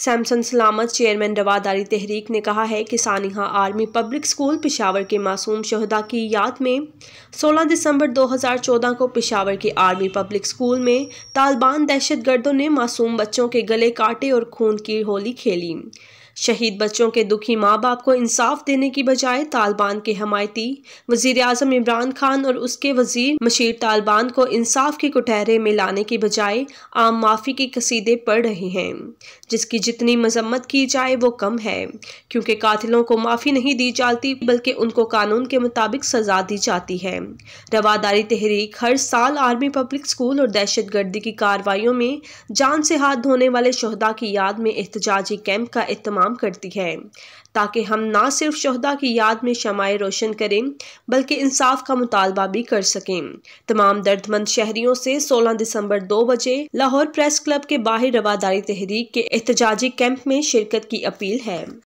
सैमसन सलामत चेयरमैन रवादारी तहरीक ने कहा है कि सानिहा आर्मी पब्लिक स्कूल पिशावर के मासूम शहदा की याद में 16 दिसंबर 2014 को पिशावर के आर्मी पब्लिक स्कूल में तालिबान दहशत गर्दों ने मासूम बच्चों के गले काटे और खून की होली खेली शहीद बच्चों के दुखी माँ बाप को इंसाफ देने की बजाय तालिबान के हमायती वजीर अजम इमरान खान और उसके वजीर मशीर तालिबान को इंसाफ के कुटहरे में लाने की बजाय आम माफ़ी की कसीदे पढ़ रहे हैं जिसकी जितनी मजम्मत की जाए वो कम है क्योंकि कातिलों को माफ़ी नहीं दी जाती बल्कि उनको कानून के मुताबिक सजा दी जाती है रवादारी तहरीक हर साल आर्मी पब्लिक स्कूल और दहशत गर्दी की कार्रवाई में जान से हाथ धोने वाले शहदा की याद में एहतजाजी कैंप का काम करती है ताकि हम ना सिर्फ शहदा की याद में शमाए रोशन करें बल्कि इंसाफ का मुतालबा भी कर सकें तमाम दर्दमंद शहरियों से सोलह दिसंबर दो बजे लाहौर प्रेस क्लब के बाहर रवादारी तहरीक के एहतजाजी कैंप में शिरकत की अपील है